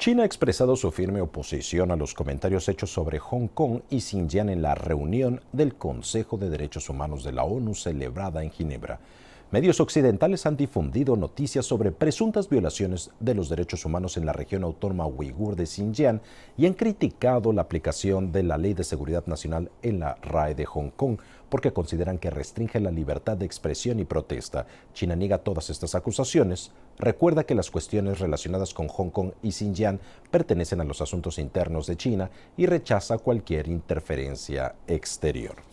China ha expresado su firme oposición a los comentarios hechos sobre Hong Kong y Xinjiang en la reunión del Consejo de Derechos Humanos de la ONU celebrada en Ginebra medios occidentales han difundido noticias sobre presuntas violaciones de los derechos humanos en la región autónoma uigur de Xinjiang y han criticado la aplicación de la Ley de Seguridad Nacional en la RAE de Hong Kong porque consideran que restringe la libertad de expresión y protesta. China niega todas estas acusaciones. Recuerda que las cuestiones relacionadas con Hong Kong y Xinjiang pertenecen a los asuntos internos de China y rechaza cualquier interferencia exterior.